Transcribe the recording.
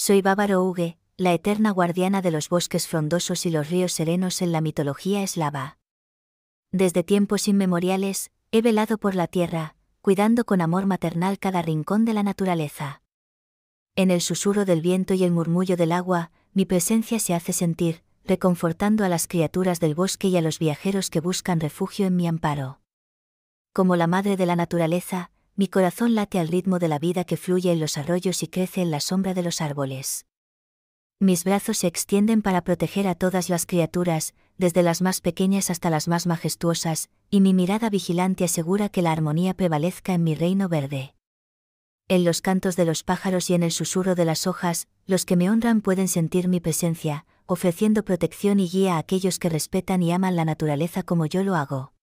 Soy Bávaro Uge, la eterna guardiana de los bosques frondosos y los ríos serenos en la mitología eslava. Desde tiempos inmemoriales, he velado por la tierra, cuidando con amor maternal cada rincón de la naturaleza. En el susurro del viento y el murmullo del agua, mi presencia se hace sentir, reconfortando a las criaturas del bosque y a los viajeros que buscan refugio en mi amparo. Como la madre de la naturaleza, mi corazón late al ritmo de la vida que fluye en los arroyos y crece en la sombra de los árboles. Mis brazos se extienden para proteger a todas las criaturas, desde las más pequeñas hasta las más majestuosas, y mi mirada vigilante asegura que la armonía prevalezca en mi reino verde. En los cantos de los pájaros y en el susurro de las hojas, los que me honran pueden sentir mi presencia, ofreciendo protección y guía a aquellos que respetan y aman la naturaleza como yo lo hago.